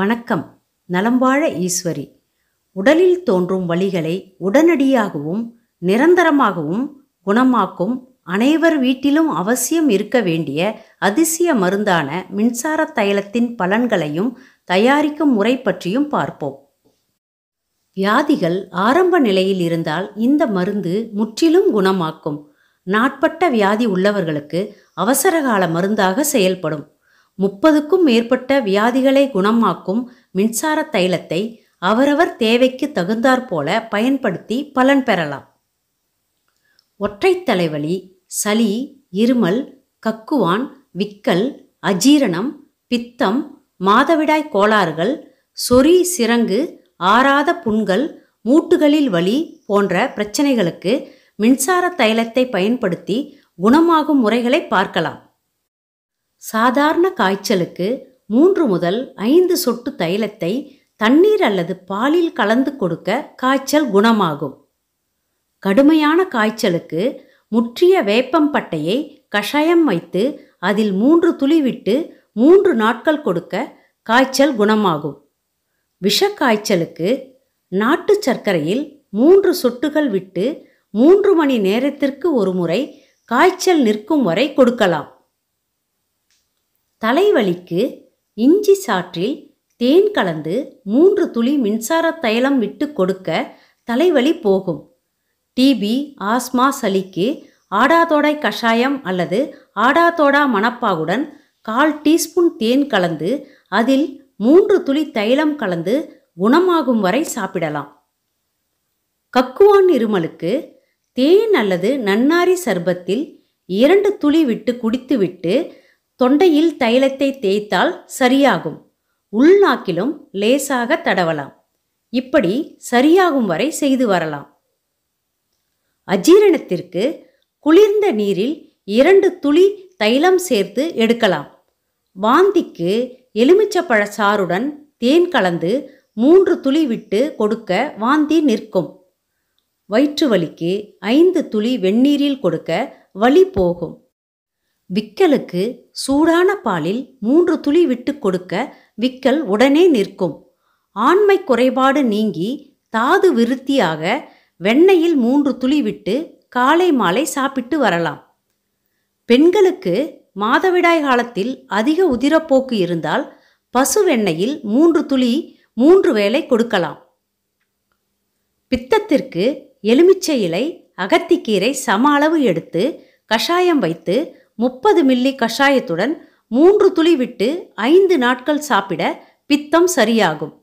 வணக்கம் நலம்பாழ ஈஸ்வரி உடலில் தோன்றும் வழிகளை உடனடியாகவும் நிரந்தரமாகவும் குணமாக்கும் அனைவர் வீட்டிலும் அவசியம் இருக்க வேண்டிய அதிசய மருந்தான மின்சார தைலத்தின் பலன்களையும் தயாரிக்கும் முறை பற்றியும் பார்ப்போம் வியாதிகள் ஆரம்ப நிலையில் இருந்தால் இந்த மருந்து முற்றிலும் குணமாக்கும் நாட்பட்ட வியாதி உள்ளவர்களுக்கு அவசரகால மருந்தாக செயல்படும் முப்பதுக்கும் மேற்பட்ட வியாதிகளை குணமாக்கும் மின்சார தைலத்தை அவரவர் தேவைக்கு தகுந்தாற்போல பயன்படுத்தி பலன் பெறலாம் ஒற்றை தலைவலி சளி இருமல் கக்குவான் விக்கல் அஜீரணம் பித்தம் மாதவிடாய் கோளாறுகள் சொறி சிறங்கு ஆறாத புண்கள் மூட்டுகளில் வலி போன்ற பிரச்சனைகளுக்கு மின்சார தைலத்தை பயன்படுத்தி குணமாகும் முறைகளை பார்க்கலாம் சாதாரண காய்ச்சலுக்கு மூன்று முதல் ஐந்து சொட்டு தைலத்தை தண்ணீர் அல்லது பாலில் கலந்து கொடுக்க காய்ச்சல் குணமாகும் கடுமையான காய்ச்சலுக்கு முற்றிய வேப்பம் பட்டையை கஷாயம் வைத்து அதில் மூன்று துளி விட்டு மூன்று நாட்கள் கொடுக்க காய்ச்சல் குணமாகும் விஷ காய்ச்சலுக்கு நாட்டு சர்க்கரையில் மூன்று சொட்டுகள் விட்டு மூன்று மணி நேரத்திற்கு ஒரு முறை காய்ச்சல் நிற்கும் வரை கொடுக்கலாம் தலைவலிக்கு இஞ்சி சாற்றில் தேன் கலந்து மூன்று துளி மின்சார தைலம் விட்டு கொடுக்க தலைவலி போகும் டிபி ஆஸ்மா சளிக்கு ஆடாதோடை கஷாயம் அல்லது ஆடாதோடா மணப்பாகுடன் கால் டீஸ்பூன் தேன் கலந்து அதில் மூன்று துளி தைலம் கலந்து குணமாகும் வரை சாப்பிடலாம் கக்குவான் இருமலுக்கு தேன் அல்லது நன்னாரி சர்பத்தில் இரண்டு துளி விட்டு குடித்துவிட்டு தொண்டையில் தைலத்தை தேய்த்தால் சரியாகும் உள்நாக்கிலும் லேசாக தடவலாம் இப்படி சரியாகும் வரை செய்து வரலாம் அஜீரணத்திற்கு குளிர்ந்த நீரில் இரண்டு துளி தைலம் சேர்த்து எடுக்கலாம் வாந்திக்கு எலுமிச்சப்பழ சாறுடன் தேன் கலந்து மூன்று துளி விட்டு கொடுக்க வாந்தி நிற்கும் வயிற்று வலிக்கு ஐந்து துளி வெந்நீரில் கொடுக்க வலி போகும் விக்கலுக்கு சூடான பாலில் மூன்று துளி விட்டு கொடுக்க விக்கல் உடனே நிற்கும் ஆண்மை குறைபாடு நீங்கி தாது விருத்தியாக வெண்ணெயில் மூன்று துளி விட்டு காலை மாலை சாப்பிட்டு வரலாம் பெண்களுக்கு மாதவிடாய் காலத்தில் அதிக உதிரப்போக்கு இருந்தால் பசு வெண்ணெயில் மூன்று துளி மூன்று வேளை கொடுக்கலாம் பித்தத்திற்கு எலுமிச்சை இலை அகத்திக்கீரை சம அளவு எடுத்து கஷாயம் வைத்து முப்பது மில்லி கஷாயத்துடன் மூன்று துளி விட்டு ஐந்து நாட்கள் சாப்பிட பித்தம் சரியாகும்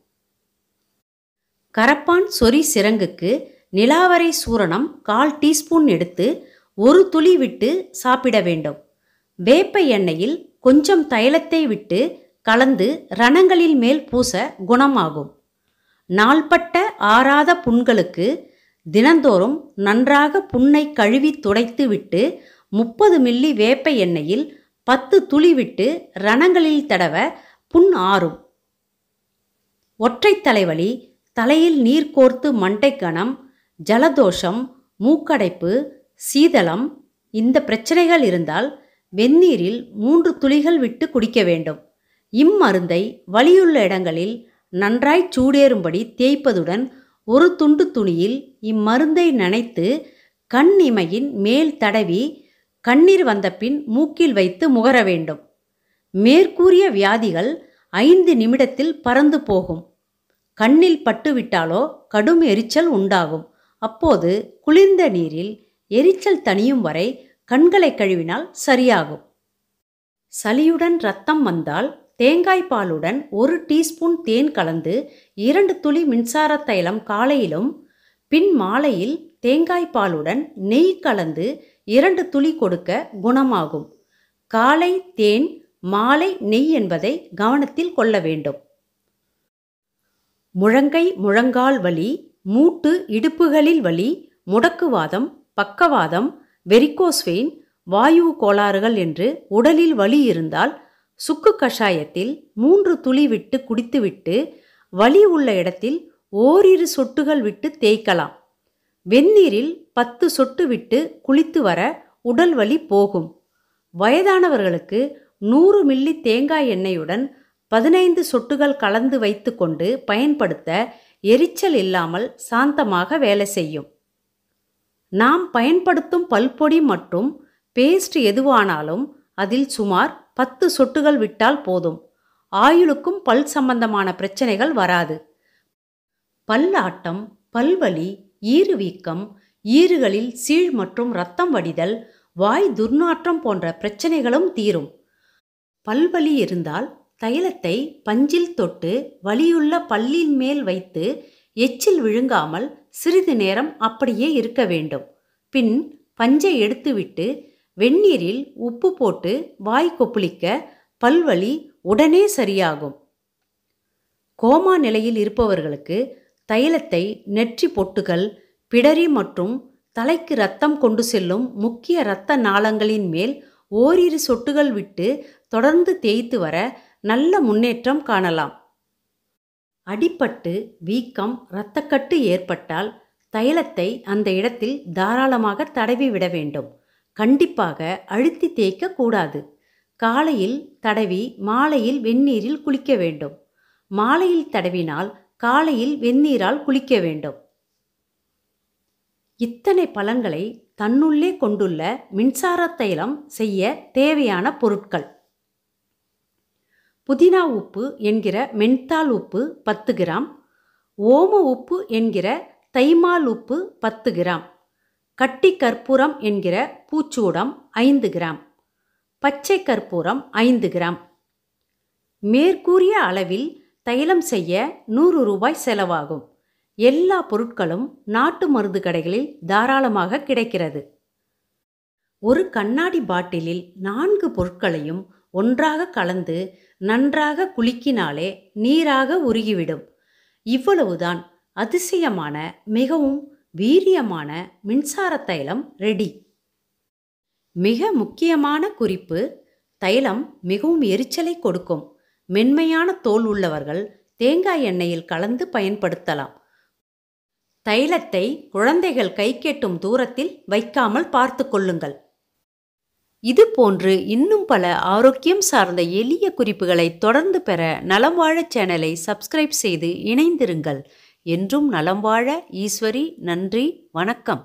கரப்பான் சொறி சிறங்குக்கு நிலாவரை சூரணம் கால் டீஸ்பூன் எடுத்து ஒரு துளி விட்டு சாப்பிட வேண்டும் வேப்ப எண்ணெயில் கொஞ்சம் தைலத்தை விட்டு கலந்து ரணங்களில் மேல் பூச குணமாகும் நாள்பட்ட ஆறாத புண்களுக்கு தினந்தோறும் நன்றாக புண்ணை கழுவி துடைத்து விட்டு முப்பது மில்லி வேப்ப எண்ணெயில் பத்து துளி விட்டு ரணங்களில் தடவ புண் ஆறும் ஒற்றை தலைவலி தலையில் நீர் கோர்த்து மண்டை கணம் ஜலதோஷம் மூக்கடைப்பு சீதளம் இந்த பிரச்சனைகள் இருந்தால் வெந்நீரில் மூன்று துளிகள் விட்டு குடிக்க வேண்டும் இம்மருந்தை வலியுள்ள இடங்களில் நன்றாய் சூடேறும்படி தேய்ப்பதுடன் ஒரு துண்டு துணியில் இம்மருந்தை நனைத்து கண் இமையின் மேல் தடவி கண்ணீர் வந்த பின் மூக்கில் வைத்து முகர வேண்டும் மேற்கூறிய வியாதிகள் ஐந்து நிமிடத்தில் பறந்து போகும் கண்ணில் பட்டுவிட்டாலோ கடும் எரிச்சல் உண்டாகும் அப்போது குளிர்ந்த நீரில் எரிச்சல் தணியும் வரை கண்களை கழுவினால் சரியாகும் சளியுடன் ரத்தம் வந்தால் தேங்காய் பாலுடன் ஒரு டீஸ்பூன் தேன் கலந்து இரண்டு துளி மின்சார தைலம் காலையிலும் பின் மாலையில் தேங்காய் பாலுடன் நெய் கலந்து இரண்டு துளி கொடுக்க குணமாகும் காலை தேன் மாலை நெய் என்பதை கவனத்தில் கொள்ள வேண்டும் முழங்கை முழங்கால் வலி மூட்டு இடுப்புகளில் வலி முடக்குவாதம் பக்கவாதம் வெரிகோஸ்வெயின் வாயு கோளாறுகள் என்று உடலில் வலி இருந்தால் சுக்கு கஷாயத்தில் மூன்று துளி விட்டு குடித்துவிட்டு வலி உள்ள இடத்தில் ஓரிரு சொட்டுகள் விட்டு தேய்க்கலாம் வெந்நீரில் பத்து சொட்டு விட்டு குளித்து வர உடல் வலி போகும் வயதானவர்களுக்கு நூறு மில்லி தேங்காய் எண்ணெயுடன் பதினைந்து சொட்டுகள் கலந்து வைத்துக்கொண்டு பயன்படுத்த எரிச்சல் இல்லாமல் சாந்தமாக வேலை செய்யும் நாம் பயன்படுத்தும் பல்பொடி மற்றும் பேஸ்ட் எதுவானாலும் அதில் சுமார் பத்து சொட்டுகள் விட்டால் போதும் ஆயுளுக்கும் பல் சம்பந்தமான பிரச்சனைகள் வராது பல்லாட்டம் பல்வலி ஈறு வீக்கம் ஈறுகளில் சீழ் மற்றும் இரத்தம் வடிதல் வாய் துர்நாற்றம் போன்ற பிரச்சனைகளும் தீரும் பல்வலி இருந்தால் தைலத்தை பஞ்சில் தொட்டு வலியுள்ள பல்லின் மேல் வைத்து எச்சில் விழுங்காமல் சிறிது நேரம் அப்படியே இருக்க வேண்டும் பின் பஞ்சை எடுத்துவிட்டு வெந்நீரில் உப்பு போட்டு வாய் கொப்புளிக்க பல்வலி உடனே சரியாகும் கோமா நிலையில் இருப்பவர்களுக்கு தைலத்தை நெற்றி பொட்டுகள் பிடரி மற்றும் தலைக்கு ரத்தம் கொண்டு செல்லும் முக்கிய இரத்த நாளங்களின் மேல் ஓரிரு சொட்டுகள் விட்டு தொடர்ந்து தேய்த்து வர நல்ல முன்னேற்றம் காணலாம் அடிப்பட்டு வீக்கம் இரத்தக்கட்டு ஏற்பட்டால் தைலத்தை அந்த இடத்தில் தாராளமாக தடவி விட வேண்டும் கண்டிப்பாக அழுத்தி தேய்க்க கூடாது காலையில் தடவி மாலையில் வெந்நீரில் குளிக்க வேண்டும் மாலையில் தடவினால் காலையில் வெந்நீரால் குளிக்க வேண்டும் இத்தனை பலன்களை தன்னுள்ளே கொண்டுள்ள மின்சார தைலம் செய்ய தேவையான பொருட்கள் புதினா உப்பு என்கிற மென்தால் உப்பு பத்து கிராம் ஓம உப்பு என்கிற தைமால் உப்பு பத்து கிராம் கட்டி கற்பூரம் என்கிற பூச்சூடம் ஐந்து கிராம் பச்சை கற்பூரம் ஐந்து கிராம் மேற்கூறிய அளவில் தைலம் செய்ய நூறு ரூபாய் செலவாகும் எல்லா பொருட்களும் நாட்டு மருந்து கடைகளில் தாராளமாக கிடைக்கிறது ஒரு கண்ணாடி பாட்டிலில் நான்கு பொருட்களையும் ஒன்றாக கலந்து நன்றாக குலுக்கினாலே நீராக உருகிவிடும் இவ்வளவுதான் அதிசயமான மிகவும் வீரியமான மின்சார தைலம் ரெடி மிக முக்கியமான குறிப்பு தைலம் மிகவும் எரிச்சலை கொடுக்கும் மென்மையான தோல் உள்ளவர்கள் தேங்காய் எண்ணெயில் கலந்து பயன்படுத்தலாம் தைலத்தை குழந்தைகள் கை கேட்டும் தூரத்தில் வைக்காமல் பார்த்து கொள்ளுங்கள் இது போன்று இன்னும் பல ஆரோக்கியம் சார்ந்த எளிய குறிப்புகளை தொடர்ந்து பெற நலம் வாழ சேனலை சப்ஸ்கிரைப் செய்து இணைந்திருங்கள் என்றும் நலம் வாழ ஈஸ்வரி நன்றி வணக்கம்